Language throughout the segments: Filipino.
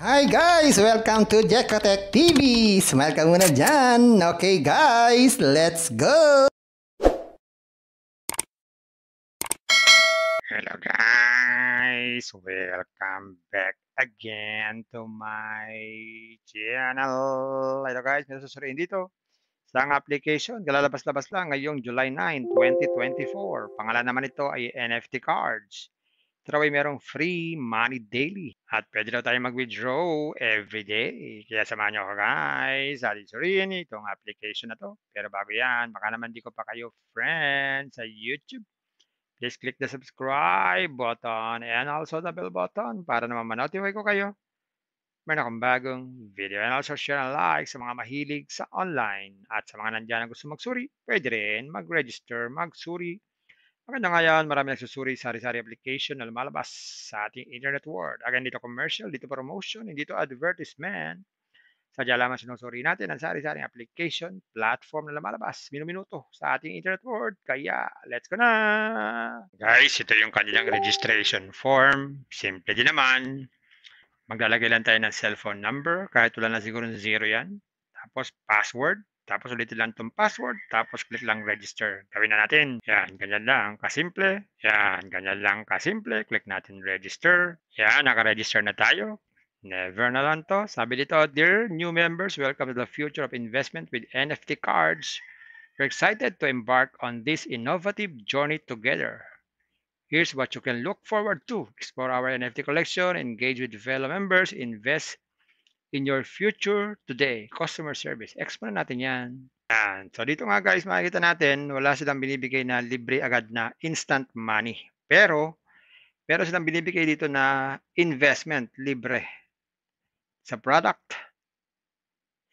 Hi guys! Welcome to Jekotech TV! Smile ka muna dyan! Okay guys, let's go! Hello guys! Welcome back again to my channel! Hello guys, may susuriin dito sa application. Kalalabas-labas lang ngayong July 9, 2024. Pangalan naman ito ay NFT Cards. Traway merong free money daily. At pwede daw tayo mag-withdraw every day. Kaya samahan nyo ako guys. At isuriin itong application na to. Pero bago yan, baka naman di ko pa kayo friends sa YouTube. Please click the subscribe button and also the bell button para naman manotify ko kayo. Meron akong bagong video and also share and like sa mga mahilig sa online. At sa mga nandiyan na gusto magsuri, pwede rin mag-register, magsuri Maganda nga yan, marami nagsusuri sari-sari application na lumalabas sa ating internet world. Again, dito commercial, dito promotion, and dito advertisement. Sadya lamang sinusuri natin ang sari-sari application, platform na lumalabas, minuminuto sa ating internet world. Kaya, let's go na! Guys, ito yung kanilang registration form. Simple din naman. Maglalagay lang tayo ng cellphone number, kahit wala na siguro ng zero yan. Tapos, password. Tapos ulitin lang itong password. Tapos click lang register. Gawin na natin. Yan, ganyan lang. Kasimple. Yan, ganyan lang kasimple. Click natin register. Yan, nakaregister na tayo. Never na lang to. Sabi dito, Dear new members, welcome to the future of investment with NFT cards. We're excited to embark on this innovative journey together. Here's what you can look forward to. Explore our NFT collection, engage with fellow members, invest in your future today. Customer service. Expo na natin yan. Yan. So dito nga guys, makikita natin, wala silang binibigay na libre agad na instant money. Pero, pero silang binibigay dito na investment libre sa product.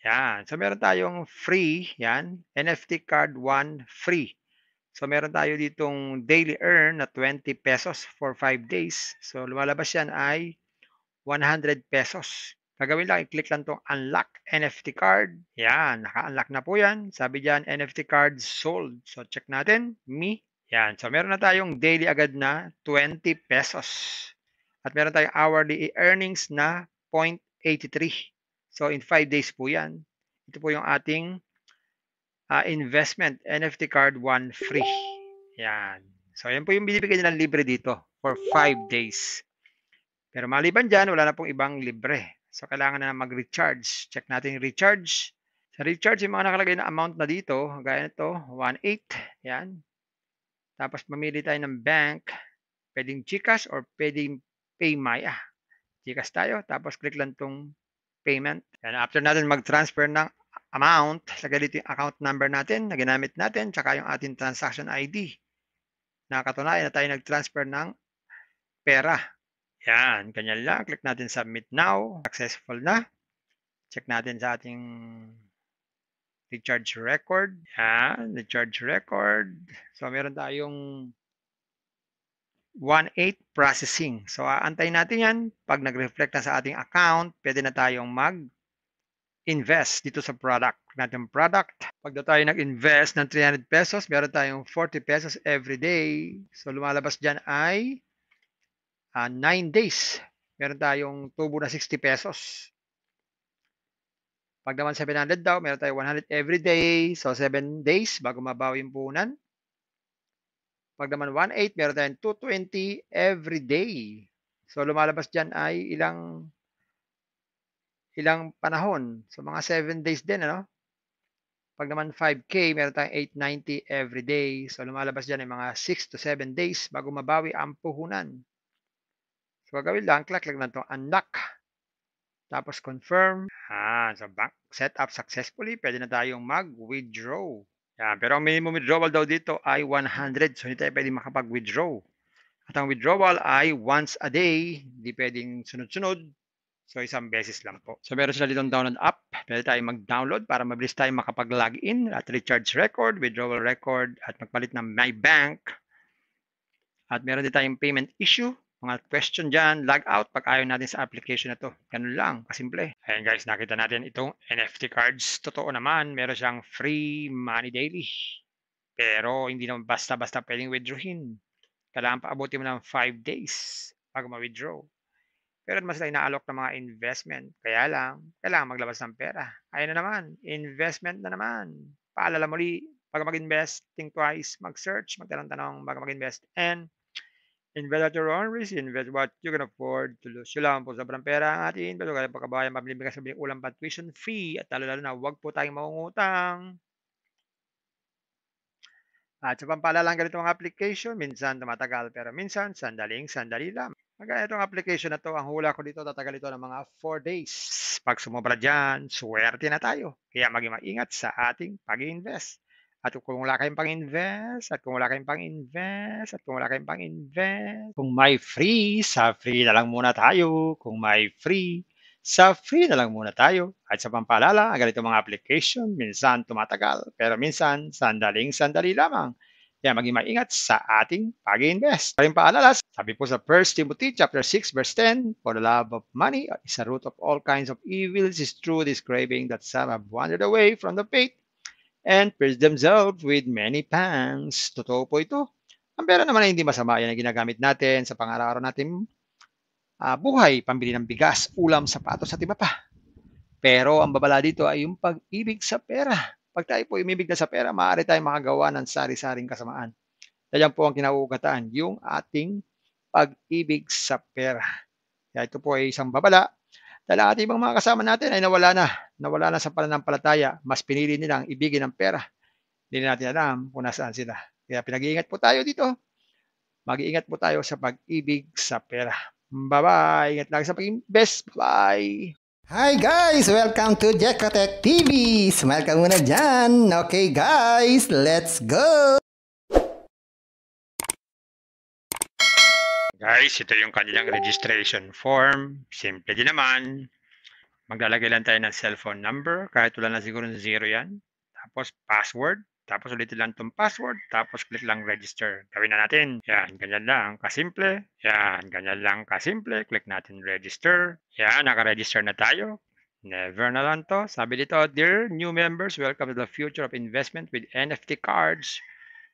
Yan. So meron tayong free, yan, NFT card 1 free. So meron tayo ditong daily earn na 20 pesos for 5 days. So lumalabas yan ay 100 pesos. Gagawin lang, i-click lang tong unlock NFT card. Yan, naka-unlock na po yan. Sabi dyan, NFT card sold. So, check natin, me. Yan, so meron na tayong daily agad na 20 pesos. At meron tayong hourly earnings na 0.83. So, in 5 days po yan. Ito po yung ating uh, investment, NFT card 1 free. Yan. So, yan po yung binibigay nilang libre dito for 5 days. Pero maliban dyan, wala na pong ibang libre. So, kailangan na mag-recharge. Check natin yung recharge. Sa recharge, yung mga nakalagay na amount na dito, gaya nito, 1.8. Yan. Tapos, mamili tayo ng bank. Pwedeng Gcash or pwedeng PayMaya. Gcash tayo. Tapos, click lang itong payment. Yan. After natin mag-transfer ng amount, lagay dito yung account number natin na ginamit natin, tsaka yung ating transaction ID. Nakatunayan na tayo nag-transfer ng pera yan, ganyan lang. Click natin submit now. Successful na. Check natin sa ating recharge record. Yan, recharge record. So, meron tayong 1.8 processing. So, aantayin natin yan. Pag nag-reflect na sa ating account, pwede na tayong mag invest dito sa product. Natin product. Pag na tayo nag-invest ng 300 pesos, meron tayong 40 pesos every day. So lumalabas dyan ay uh, ah, 9 days, meron tayong tubo na 60 pesos. Pag naman 700 daw, meron tayong 100 every day. So, 7 days bago mabawi yung puhunan. Pag naman 1.8, meron tayong 220 every day. So, lumalabas dyan ay ilang ilang panahon. So, mga 7 days din, ano? Pag naman 5K, meron tayong 890 every day. So, lumalabas dyan ay mga 6 to 7 days bago mabawi ang puhunan. So, gagawin lang, click lang na itong unlock. Tapos, confirm. Ah, so bank set up successfully. Pwede na tayong mag-withdraw. Yan. Pero ang minimum withdrawal daw dito ay 100. So, hindi tayo pwede makapag-withdraw. At ang withdrawal ay once a day. Hindi pwedeng sunod-sunod. So, isang beses lang po. So, meron sila dito ditong download app. Pwede tayong mag-download para mabilis tayong makapag-login at recharge record, withdrawal record, at magpalit ng My Bank. At meron din tayong payment issue mga question dyan, log out pag ayaw natin sa application na to. Ganun lang, kasimple. Ayan guys, nakita natin itong NFT cards. Totoo naman, meron siyang free money daily. Pero hindi naman basta-basta pwedeng withdrawin. Kailangan pa paabuti mo ng 5 days bago ma-withdraw. Pero mas tayo inaalok ng mga investment. Kaya lang, kailangan maglabas ng pera. Ayan na naman, investment na naman. Paalala muli, pag mag-invest, think twice, mag-search, magtanong-tanong bago mag-invest, and invest at your own risk, invest what you can afford to lose. Yun lang po, sobrang pera ang ating invest. Kaya pagkabayan, mabili sa biling ulam pa tuition fee. At lalo-lalo na huwag po tayong mangungutang. At sa pampalalang ganitong application, minsan tumatagal pero minsan sandaling sandali lang. Kaya itong application na to, ang hula ko dito, tatagal ito ng mga 4 days. Pag sumobra dyan, swerte na tayo. Kaya maging maingat sa ating pag-invest. At kung wala kayong pang-invest, at kung wala kayong pang-invest, at kung wala kayong pang-invest, kung may free, sa free na lang muna tayo. Kung may free, sa free na lang muna tayo. At sa pampalala, ang ganito mga application, minsan tumatagal, pero minsan sandaling-sandali lamang. Kaya maging maingat sa ating pag-invest. Kaling paalala, sabi po sa 1 Timothy chapter 6 verse 10, For the love of money is a root of all kinds of evils. It is true, describing that some have wandered away from the faith and pierce themselves with many pangs. Totoo po ito. Ang pera naman ay hindi masama. Yan ang ginagamit natin sa pang-araw-araw natin uh, buhay, pambili ng bigas, ulam, sapatos at iba pa. Pero ang babala dito ay yung pag-ibig sa pera. Pag tayo po umibig na sa pera, maaari tayong makagawa ng sari-saring kasamaan. Yan po ang kinauugatan, yung ating pag-ibig sa pera. Kaya ito po ay isang babala dahil ang ating mga kasama natin ay nawala na, nawala na sa pananampalataya. Mas pinili nilang ibigin ng pera. Hindi natin alam kung nasaan sila. Kaya pinag-iingat po tayo dito. Mag-iingat po tayo sa pag-ibig sa pera. Bye-bye. Ingat lang sa pag best. Bye. Hi guys! Welcome to Jekotech TV! Smile ka muna dyan! Okay guys, let's go! Guys, ito yung kanilang registration form. Simple din naman. Maglalagay lang tayo ng cellphone number. Kahit wala na siguro ng zero yan. Tapos password. Tapos ulit lang itong password, tapos click lang register. Gawin na natin. Yan, ganyan lang. Kasimple. Yan, ganyan lang. Kasimple. Click natin register. Yan, nakaregister na tayo. Never na lang to. Sabi dito, Dear new members, welcome to the future of investment with NFT cards.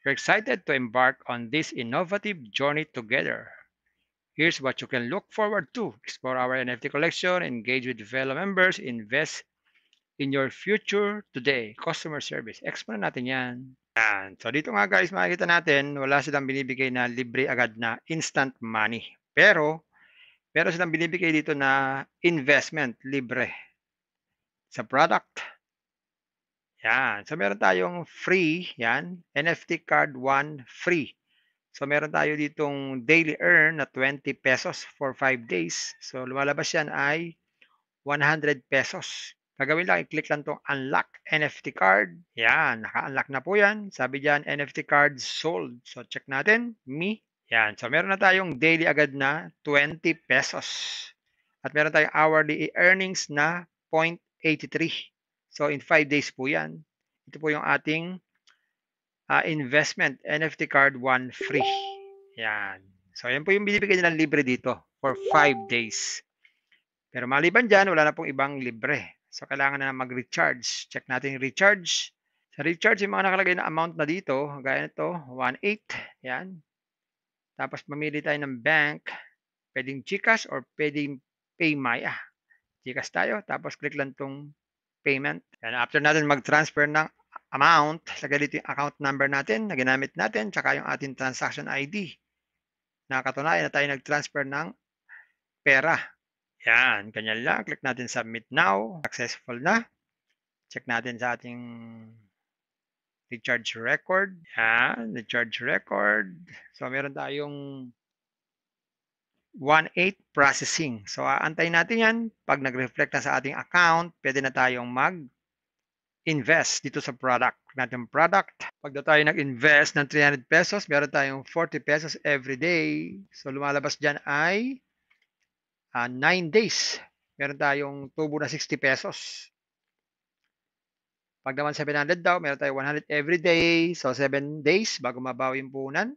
We're excited to embark on this innovative journey together. Here's what you can look forward to. Explore our NFT collection, engage with fellow members, invest in your future today. Customer service. Explore natin yan. Yan. So dito nga guys, makikita natin, wala silang binibigay na libre agad na instant money. Pero, pero silang binibigay dito na investment libre sa product. Yan. So meron tayong free, yan, NFT card 1 free. So meron tayo ditong daily earn na 20 pesos for 5 days. So lumalabas yan ay 100 pesos. Gagawin lang, i-click lang itong unlock NFT card. Yan, naka-unlock na po yan. Sabi dyan, NFT card sold. So check natin, me. Yan, so meron na tayong daily agad na 20 pesos. At meron tayong hourly earnings na 0.83. So in 5 days po yan. Ito po yung ating uh, investment NFT card 1 free. Yan. So, yan po yung binibigay nilang libre dito for 5 days. Pero maliban dyan, wala na pong ibang libre. So, kailangan na mag-recharge. Check natin recharge. Sa recharge, yung mga nakalagay na amount na dito, gaya nito, 1.8. Yan. Tapos, mamili tayo ng bank. Pwedeng Gcash or pwedeng PayMaya. Gcash tayo. Tapos, click lang tong payment. Yan. After natin mag-transfer ng amount, lagay dito yung account number natin na ginamit natin, tsaka yung ating transaction ID. Nakakatunayan na tayo nag-transfer ng pera. Yan, ganyan lang. Click natin submit now. Successful na. Check natin sa ating recharge record. Yan, recharge record. So, meron tayong 1.8 processing. So, aantayin natin yan. Pag nag-reflect na sa ating account, pwede na tayong mag- invest dito sa product natin product. Pag na tayo nag-invest ng 300 pesos, meron tayong 40 pesos every day. So lumalabas dyan ay uh, ah, 9 days. Meron tayong tubo na 60 pesos. Pag naman 700 daw, meron tayong 100 every day. So 7 days bago mabawi yung puhunan.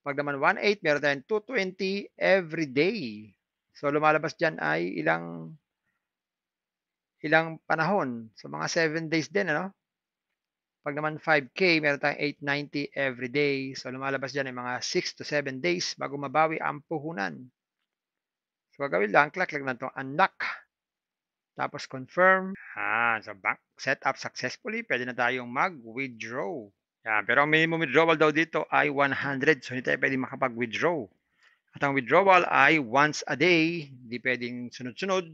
Pag naman 1.8, meron tayong 220 every day. So lumalabas dyan ay ilang ilang panahon. So, mga 7 days din, ano? Pag naman 5K, meron tayong 890 every day. So, lumalabas dyan ay mga 6 to 7 days bago mabawi ang puhunan. So, gagawin lang, klaklag na itong unlock. Tapos, confirm. Ah, so bank setup successfully. Pwede na tayong mag-withdraw. Yan. Pero ang minimum withdrawal daw dito ay 100. So, hindi tayo pwede makapag-withdraw. At ang withdrawal ay once a day. Hindi pwedeng sunod-sunod.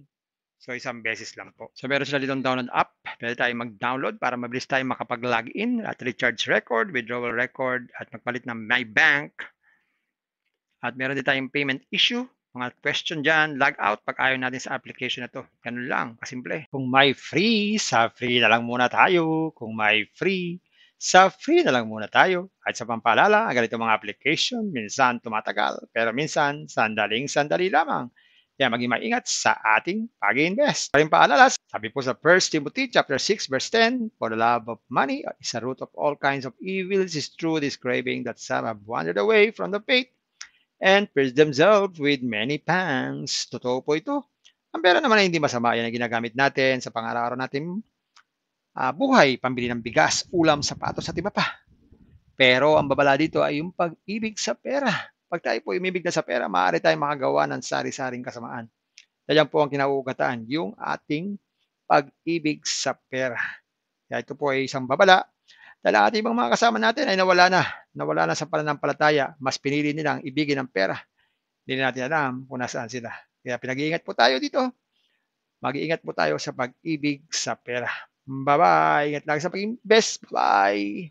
So isang beses lang po. So meron sila ditong download app. Pwede tayo mag-download para mabilis tayong makapag-login at recharge record, withdrawal record, at magpalit ng My Bank. At meron din tayong payment issue. Mga question dyan, log out pag ayaw natin sa application na to. Ganun lang, kasimple. Kung may free, sa free na lang muna tayo. Kung may free, sa free na lang muna tayo. At sa pampalala, ang ganito mga application, minsan tumatagal, pero minsan sandaling sandali lamang. Yeah, maging maingat sa ating pag-invest. Kaling paalala, sabi po sa 1 Timothy chapter 6 verse 10, For the love of money is a root of all kinds of evils. It is true describing that some have wandered away from the faith and pierced themselves with many pangs. Totoo po ito. Ang pera naman ay hindi masama. Yan ang ginagamit natin sa pang-araw-araw natin uh, buhay, pambili ng bigas, ulam, sapatos at iba pa. Pero ang babala dito ay yung pag-ibig sa pera pag tayo po umibig na sa pera, maaari tayong makagawa ng sari-saring kasamaan. Yan po ang kinauugataan, yung ating pag-ibig sa pera. Kaya ito po ay isang babala. Dahil ating ibang mga kasama natin ay nawala na. Nawala na sa pananampalataya. Mas pinili nilang ibigin ang pera. Hindi natin alam kung nasaan sila. Kaya pinag-iingat po tayo dito. Mag-iingat po tayo sa pag-ibig sa pera. Bye-bye. Ingat lang sa pag Best. Bye.